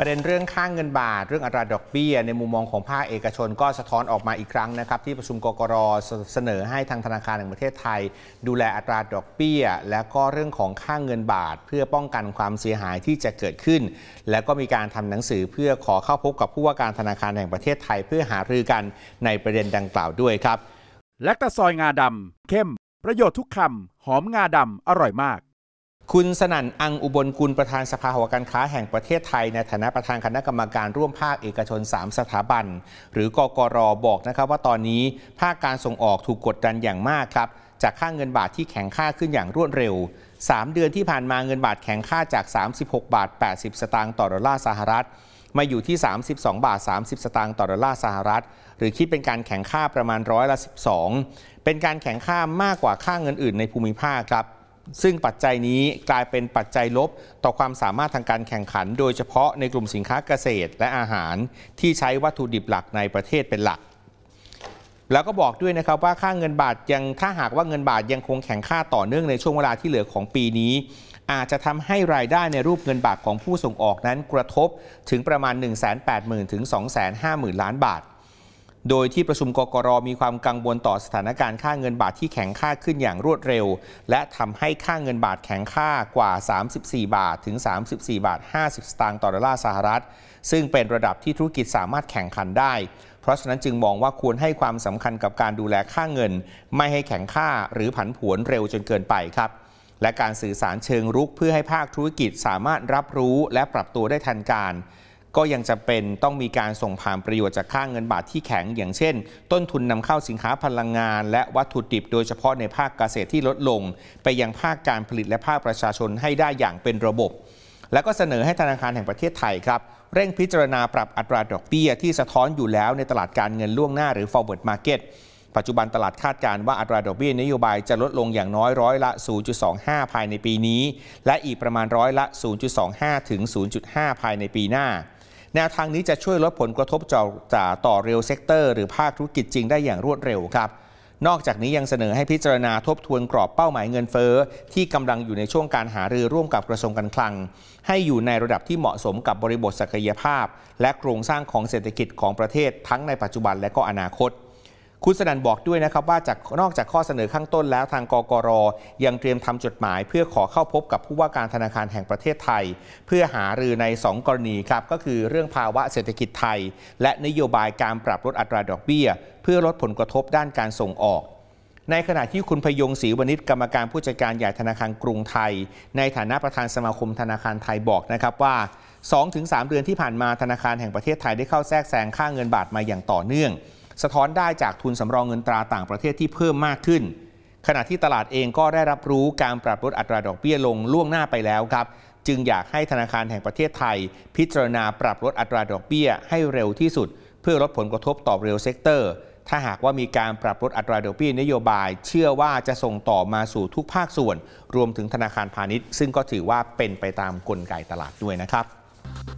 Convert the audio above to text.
ประเด็นเรื่องค่างเงินบาท เรื่องอัตราดอกเบี้ยในมุมมองของภาคเอกชนก็สะท้อนออกมาอีกครั้งนะครับ ที่ประชุมกกรเสนอให้ทางธนาคารแห่งประเทศไทย ดูแลอัตราดอกเบี้ยและก็เรื่องของค่างเงินบาทเพื่อป้องกันความเสียหายที่จะเกิดขึ้น และก็มีการทำหนังสือเพื่อขอเข้าพบกับผู้ว่าการธนาคารแห่งประเทศไทยเพื่อหารือกันในประเด็นดังกล่าวด้วยครับ และตะซอยงาดำ เข้ม ประโยชน์ทุกคำ หอมงาดำอร่อยมากคุณสนั่นอังอุบลกุลประธานสภาหอการค้าแห่งประเทศไทยในฐานะประธานคณะกรรมการร่วมภาคเอกชน 3 สถาบัน หรือกกรบอกนะครับว่าตอนนี้ ภาคการส่งออกถูกกดดันอย่างมากครับ จากค่าเงินบาทที่แข็งค่าขึ้นอย่างรวดเร็ว 3 เดือนที่ผ่านมาเงินบาทแข็งค่าจาก 36 บาท 80 สตางค์ต่อดอลลาร์สหรัฐมาอยู่ที่ 32บาท30 สตางค์ต่อดอลลาร์สหรัฐหรือคิดเป็นการแข่งค่าประมาณร้อยละ12 เป็นการแข่งค่ามากกว่าค่าเงินอื่นในภูมิภาคครับซึ่งปัจจัยนี้กลายเป็นปัจจัยลบต่อความสามารถทางการแข่งขัน โดยเฉพาะในกลุ่มสินค้าเกษตรและอาหารที่ใช้วัตถุดิบหลักในประเทศเป็นหลัก แล้วก็บอกด้วยนะครับ ว่าค่าเงินบาทยัง ถ้าหากว่าเงินบาทยังคงแข็งค่าต่อเนื่องในช่วงเวลาที่เหลือของปีนี้ อาจจะทำให้รายได้ในรูปเงินบาทของผู้ส่งออกนั้นกระทบถึงประมาณ 1 8 0 0 0 0ถึง250,000ล้านบาทโดยที่ประชุมกกรมีความกังวลต่อสถานการณ์ค่าเงินบาทที่แข็งค่าขึ้นอย่างรวดเร็ว และทำให้ค่าเงินบาทแข็งค่ากว่า 34 บาท ถึง 34 บาท 50 สตางค์ต่อดอลลาร์สหรัฐ ซึ่งเป็นระดับที่ธุรกิจสามารถแข่งขันได้ เพราะฉะนั้นจึงมองว่าควรให้ความสำคัญกับการดูแลค่าเงิน ไม่ให้แข็งค่าหรือผันผวนเร็วจนเกินไปครับและการสื่อสารเชิงรุกเพื่อให้ภาคธุรกิจสามารถรับรู้และปรับตัวได้ทันการก็ยังจะเป็นต้องมีการส่งผ่านประโยชน์จากค่างเงินบาทที่แข็ง อย่างเช่นต้นทุนนำเข้าสินค้าพลังงานและวัตถุดิบโดยเฉพาะในภาคเกษตรที่ลดลงไปยังภาคการผลิตและภาคประชาชนให้ได้อย่างเป็นระบบ และก็เสนอให้ธนาคารแห่งประเทศไทยครับ เร่งพิจารณาปรับอัตราดอกเบี้ยที่สะท้อนอยู่แล้วในตลาดการเงินล่วงหน้าหรือ forward market ปัจจุบันตลาดคาดการว่าอัตราดอกเบี้ยนโยบายจะลดลงอย่างน้อยร้อยละ 0.25 ภายในปีนี้ และอีกประมาณร้อยละ 0.25ถึง0.5 ภายในปีหน้าแนวทางนี้จะช่วยลดผลกระทบจากต่อเรียลเซกเตอร์หรือภาคธุรกิจจริงได้อย่างรวดเร็วครับ นอกจากนี้ยังเสนอให้พิจารณาทบทวนกรอบเป้าหมายเงินเฟอ้อ ที่กำลังอยู่ในช่วงการหารือร่วมกับกระทรวงการคลัง ให้อยู่ในระดับที่เหมาะสมกับบริบทศักยภาพ และโครงสร้างของเศรษฐกิจของประเทศทั้งในปัจจุบันและก็อนาคตคุณสนันบอกด้วยนะครับว่าจากนอกจากข้อเสนอข้างต้นแล้วทางกกร ยังเตรียมทำจดหมายเพื่อขอเข้าพบกับผู้ว่าการธนาคารแห่งประเทศไทย เพื่อหารือใน2กรณีครับก็คือเรื่องภาวะเศรษฐกิจไทย และนโยบายการปรับลดอัตราดอกเบี้ย เพื่อลดผลกระทบด้านการส่งออก ในขณะที่คุณพยงศรีวณิชกรรมการผู้จัดการใหญ่ธนาคารกรุงไทย ในฐานะประธานสมาคมธนาคารไทยบอกนะครับว่า 2-3เดือนที่ผ่านมาธนาคารแห่งประเทศไทยได้เข้าแทรกแซงค่าเงินบาทมาอย่างต่อเนื่องสะท้อนได้จากทุนสำรองเงินตราต่างประเทศที่เพิ่มมากขึ้น ขณะที่ตลาดเองก็ได้รับรู้การปรับลดอัตราดอกเบี้ยลงล่วงหน้าไปแล้วครับ จึงอยากให้ธนาคารแห่งประเทศไทย พิจารณาปรับลดอัตราดอกเบี้ยให้เร็วที่สุด เพื่อลดผล กระทบต่อเรลเซกเตอร์ ถ้าหากว่ามีการปรับลดอัตราดอกเบี้ยนโยบาย เชื่อว่าจะส่งต่อมาสู่ทุกภาคส่วน รวมถึงธนาคารพาณิชย์ซึ่งก็ถือว่าเป็นไปตามกลไกตลาดด้วยนะครับ